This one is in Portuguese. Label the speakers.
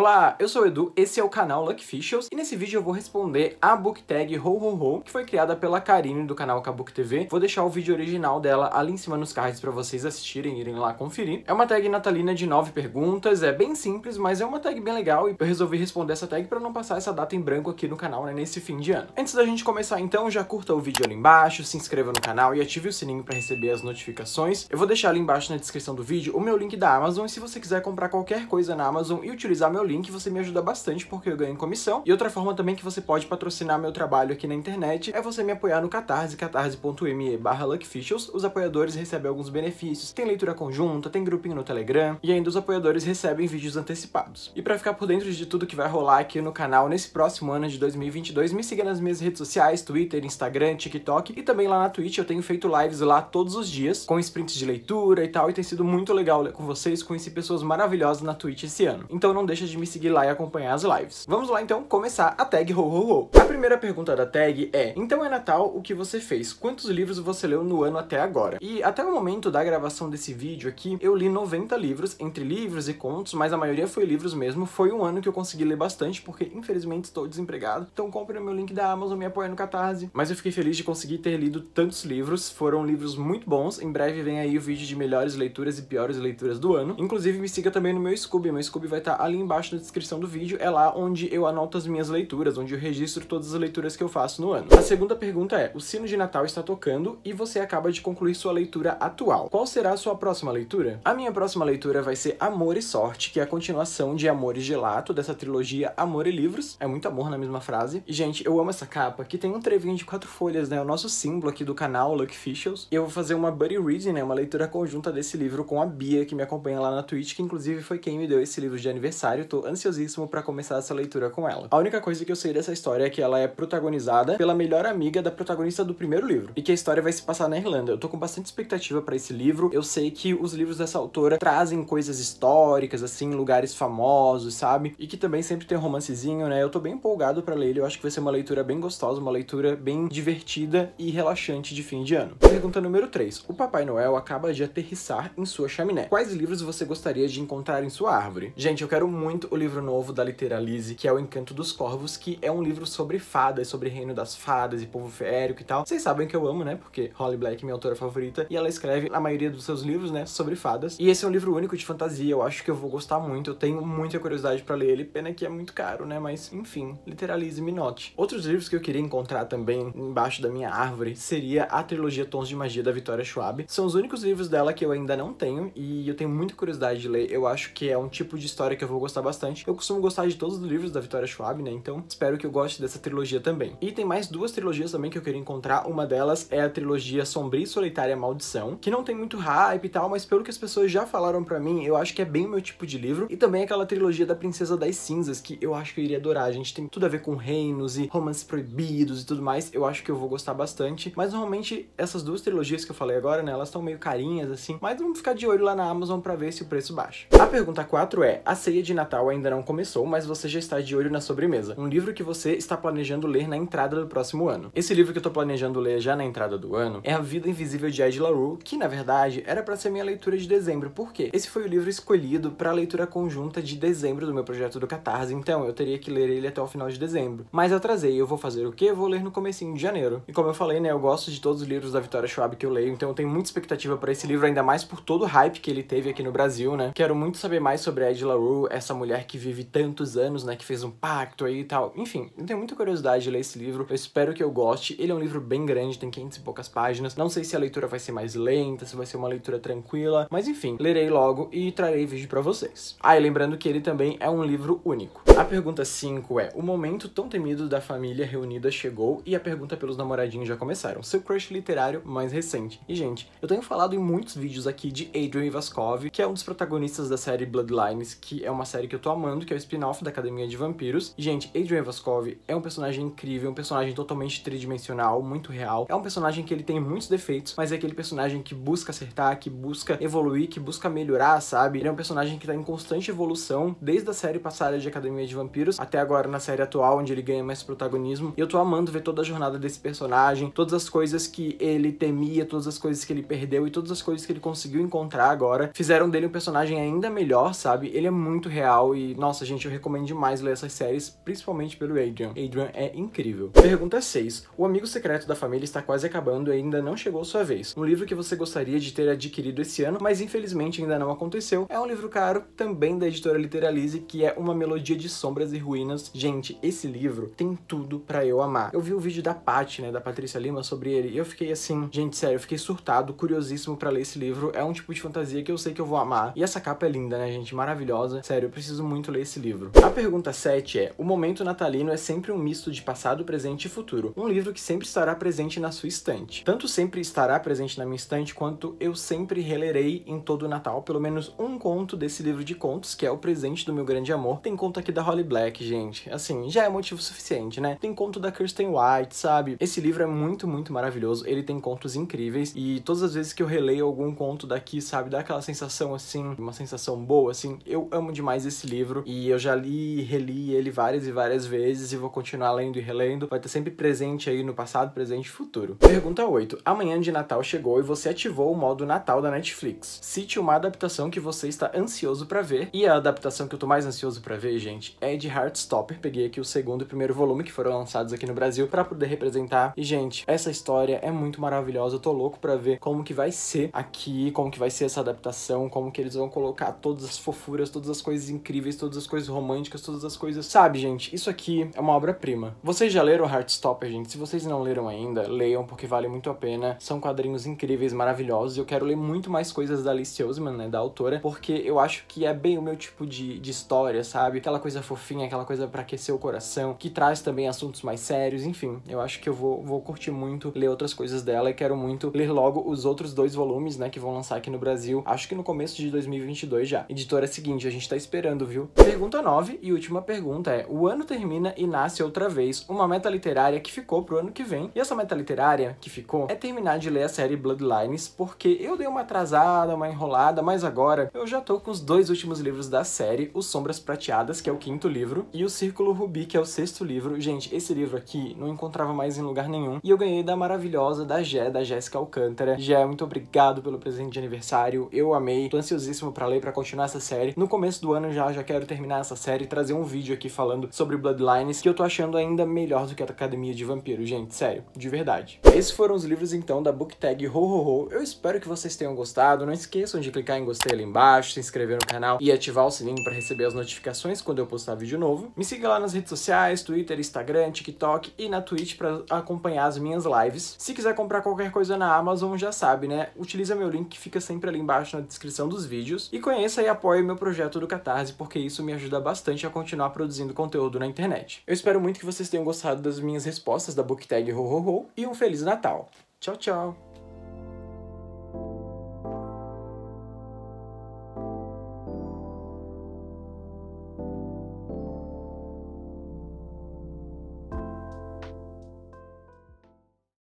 Speaker 1: Olá, eu sou o Edu, esse é o canal Fishels, e nesse vídeo eu vou responder a book tag Ho Ho Ho, que foi criada pela Karine do canal Kabuki TV. Vou deixar o vídeo original dela ali em cima nos cards para vocês assistirem irem lá conferir. É uma tag natalina de nove perguntas, é bem simples, mas é uma tag bem legal e eu resolvi responder essa tag para não passar essa data em branco aqui no canal né, nesse fim de ano. Antes da gente começar então, já curta o vídeo ali embaixo, se inscreva no canal e ative o sininho para receber as notificações. Eu vou deixar ali embaixo na descrição do vídeo o meu link da Amazon e se você quiser comprar qualquer coisa na Amazon e utilizar meu link, você me ajuda bastante porque eu ganho comissão. E outra forma também que você pode patrocinar meu trabalho aqui na internet é você me apoiar no Catarse, catarse.me barra Os apoiadores recebem alguns benefícios, tem leitura conjunta, tem grupinho no Telegram, e ainda os apoiadores recebem vídeos antecipados. E para ficar por dentro de tudo que vai rolar aqui no canal nesse próximo ano de 2022, me siga nas minhas redes sociais, Twitter, Instagram, TikTok, e também lá na Twitch eu tenho feito lives lá todos os dias, com sprints de leitura e tal, e tem sido muito legal ler com vocês, conheci pessoas maravilhosas na Twitch esse ano. Então não deixa de me seguir lá e acompanhar as lives. Vamos lá então começar a tag ho ho ho. A primeira pergunta da tag é: Então é Natal, o que você fez? Quantos livros você leu no ano até agora? E até o momento da gravação desse vídeo aqui, eu li 90 livros, entre livros e contos, mas a maioria foi livros mesmo. Foi um ano que eu consegui ler bastante, porque infelizmente estou desempregado. Então compre o meu link da Amazon, me apoia no Catarse. Mas eu fiquei feliz de conseguir ter lido tantos livros, foram livros muito bons. Em breve vem aí o vídeo de melhores leituras e piores leituras do ano. Inclusive me siga também no meu Scooby, meu Scooby vai estar tá ali embaixo embaixo na descrição do vídeo, é lá onde eu anoto as minhas leituras, onde eu registro todas as leituras que eu faço no ano. A segunda pergunta é, o sino de Natal está tocando e você acaba de concluir sua leitura atual. Qual será a sua próxima leitura? A minha próxima leitura vai ser Amor e Sorte, que é a continuação de Amor e Gelato, dessa trilogia Amor e Livros. É muito amor na mesma frase. E, gente, eu amo essa capa, que tem um trevinho de quatro folhas, né? O nosso símbolo aqui do canal, Luck Fishels. E eu vou fazer uma buddy reading, né? Uma leitura conjunta desse livro com a Bia, que me acompanha lá na Twitch, que inclusive foi quem me deu esse livro de aniversário, tô ansiosíssimo para começar essa leitura com ela. A única coisa que eu sei dessa história é que ela é protagonizada pela melhor amiga da protagonista do primeiro livro, e que a história vai se passar na Irlanda. Eu tô com bastante expectativa para esse livro. Eu sei que os livros dessa autora trazem coisas históricas, assim, lugares famosos, sabe? E que também sempre tem romancezinho, né? Eu tô bem empolgado para ler ele. Eu acho que vai ser uma leitura bem gostosa, uma leitura bem divertida e relaxante de fim de ano. Pergunta número 3. O Papai Noel acaba de aterrissar em sua chaminé. Quais livros você gostaria de encontrar em sua árvore? Gente, eu quero muito muito o livro novo da Literalize, que é O Encanto dos Corvos, que é um livro sobre fadas, sobre reino das fadas e povo férico e tal. Vocês sabem que eu amo, né? Porque Holly Black é minha autora favorita e ela escreve a maioria dos seus livros, né, sobre fadas. E esse é um livro único de fantasia, eu acho que eu vou gostar muito, eu tenho muita curiosidade para ler ele, pena que é muito caro, né? Mas enfim, Literalize me note. Outros livros que eu queria encontrar também embaixo da minha árvore seria a trilogia Tons de Magia da Vitória Schwab. São os únicos livros dela que eu ainda não tenho e eu tenho muita curiosidade de ler. Eu acho que é um tipo de história que eu vou gostar bastante bastante. Eu costumo gostar de todos os livros da Vitória Schwab, né? Então espero que eu goste dessa trilogia também. E tem mais duas trilogias também que eu queria encontrar. Uma delas é a trilogia Sombria e Solitária Maldição, que não tem muito hype e tal, mas pelo que as pessoas já falaram para mim, eu acho que é bem o meu tipo de livro. E também aquela trilogia da Princesa das Cinzas, que eu acho que eu iria adorar. A gente tem tudo a ver com reinos e romances proibidos e tudo mais. Eu acho que eu vou gostar bastante. Mas normalmente essas duas trilogias que eu falei agora, né, elas estão meio carinhas assim, mas vamos ficar de olho lá na Amazon para ver se o preço baixa. A pergunta 4 é: A ceia de Natal ainda não começou, mas você já está de olho na sobremesa, um livro que você está planejando ler na entrada do próximo ano. Esse livro que eu estou planejando ler já na entrada do ano é A Vida Invisível de Ed LaRue, que na verdade era para ser minha leitura de dezembro. Por quê? Esse foi o livro escolhido para a leitura conjunta de dezembro do meu projeto do Catarse, então eu teria que ler ele até o final de dezembro. Mas atrasei, eu vou fazer o quê? vou ler no comecinho de janeiro. E como eu falei, né, eu gosto de todos os livros da Vitória Schwab que eu leio, então eu tenho muita expectativa para esse livro, ainda mais por todo o hype que ele teve aqui no Brasil, né? Quero muito saber mais sobre Ed LaRue, essa mulher mulher que vive tantos anos, né, que fez um pacto aí e tal. Enfim, eu tenho muita curiosidade de ler esse livro, eu espero que eu goste. Ele é um livro bem grande, tem 500 e poucas páginas. Não sei se a leitura vai ser mais lenta, se vai ser uma leitura tranquila, mas enfim, lerei logo e trarei vídeo para vocês. Ah, e lembrando que ele também é um livro único. A pergunta 5 é: o momento tão temido da família reunida chegou e a pergunta pelos namoradinhos já começaram. Seu crush literário mais recente. E gente, eu tenho falado em muitos vídeos aqui de Adrian Vascov, que é um dos protagonistas da série Bloodlines, que é uma série que eu eu tô amando, que é o spin-off da Academia de Vampiros. E, gente, Adrian Vaskov é um personagem incrível, é um personagem totalmente tridimensional, muito real. É um personagem que ele tem muitos defeitos, mas é aquele personagem que busca acertar, que busca evoluir, que busca melhorar, sabe? Ele é um personagem que tá em constante evolução, desde a série passada de Academia de Vampiros até agora na série atual, onde ele ganha mais protagonismo. E eu tô amando ver toda a jornada desse personagem, todas as coisas que ele temia, todas as coisas que ele perdeu e todas as coisas que ele conseguiu encontrar agora, fizeram dele um personagem ainda melhor, sabe? Ele é muito real, e, nossa, gente, eu recomendo demais ler essas séries, principalmente pelo Adrian. Adrian é incrível. Pergunta 6. O amigo secreto da família está quase acabando e ainda não chegou sua vez. Um livro que você gostaria de ter adquirido esse ano, mas infelizmente ainda não aconteceu. É um livro caro, também da editora Literalize, que é Uma Melodia de Sombras e Ruínas. Gente, esse livro tem tudo para eu amar. Eu vi o vídeo da Pat, né, da Patrícia Lima, sobre ele, e eu fiquei assim, gente, sério, eu fiquei surtado, curiosíssimo para ler esse livro. É um tipo de fantasia que eu sei que eu vou amar. E essa capa é linda, né, gente? Maravilhosa. Sério, eu preciso preciso muito ler esse livro. A pergunta 7 é: O momento natalino é sempre um misto de passado, presente e futuro. Um livro que sempre estará presente na sua estante. Tanto sempre estará presente na minha estante quanto eu sempre relerei em todo o Natal pelo menos um conto desse livro de contos, que é O Presente do Meu Grande Amor. Tem conto aqui da Holly Black, gente. Assim, já é motivo suficiente, né? Tem conto da Kirsten White, sabe? Esse livro é muito, muito maravilhoso. Ele tem contos incríveis e todas as vezes que eu releio algum conto daqui, sabe, dá aquela sensação assim, uma sensação boa assim. Eu amo demais esse esse livro e eu já li e reli ele várias e várias vezes e vou continuar lendo e relendo. Vai estar sempre presente aí no passado, presente e futuro. Pergunta 8. Amanhã de Natal chegou e você ativou o modo Natal da Netflix. Cite uma adaptação que você está ansioso para ver. E a adaptação que eu tô mais ansioso para ver, gente, é de Heartstopper. Peguei aqui o segundo e primeiro volume que foram lançados aqui no Brasil para poder representar. E, gente, essa história é muito maravilhosa. Eu tô louco para ver como que vai ser aqui, como que vai ser essa adaptação, como que eles vão colocar todas as fofuras, todas as coisas incríveis incríveis, todas as coisas românticas, todas as coisas. Sabe, gente, isso aqui é uma obra-prima. Vocês já leram Heartstopper, gente? Se vocês não leram ainda, leiam porque vale muito a pena. São quadrinhos incríveis, maravilhosos. Eu quero ler muito mais coisas da Alice Oseman, né, da autora, porque eu acho que é bem o meu tipo de, de história, sabe? Aquela coisa fofinha, aquela coisa para aquecer o coração, que traz também assuntos mais sérios, enfim. Eu acho que eu vou, vou curtir muito ler outras coisas dela e quero muito ler logo os outros dois volumes, né, que vão lançar aqui no Brasil, acho que no começo de 2022 já. Editora, é seguinte, a gente tá esperando viu? Pergunta 9 e última pergunta é: O ano termina e nasce outra vez uma meta literária que ficou pro ano que vem. E essa meta literária que ficou é terminar de ler a série Bloodlines, porque eu dei uma atrasada, uma enrolada, mas agora eu já tô com os dois últimos livros da série, Os Sombras Prateadas, que é o quinto livro, e O Círculo Rubi, que é o sexto livro. Gente, esse livro aqui não encontrava mais em lugar nenhum. E eu ganhei da maravilhosa da Gé, da Jéssica Alcântara. Gé, muito obrigado pelo presente de aniversário. Eu amei. Tô ansiosíssimo para ler, para continuar essa série. No começo do ano já já, já quero terminar essa série e trazer um vídeo aqui falando sobre Bloodlines, que eu tô achando ainda melhor do que a Academia de Vampiros, gente, sério, de verdade. Esses foram os livros, então, da book tag Ho Ho Ho. Eu espero que vocês tenham gostado, não esqueçam de clicar em gostei ali embaixo, se inscrever no canal e ativar o sininho para receber as notificações quando eu postar vídeo novo. Me siga lá nas redes sociais, Twitter, Instagram, TikTok e na Twitch para acompanhar as minhas lives. Se quiser comprar qualquer coisa na Amazon, já sabe, né? Utiliza meu link que fica sempre ali embaixo na descrição dos vídeos e conheça e apoie meu projeto do Catarse porque isso me ajuda bastante a continuar produzindo conteúdo na internet. Eu espero muito que vocês tenham gostado das minhas respostas da Booktag Ho Ho Ho e um Feliz Natal! Tchau, tchau!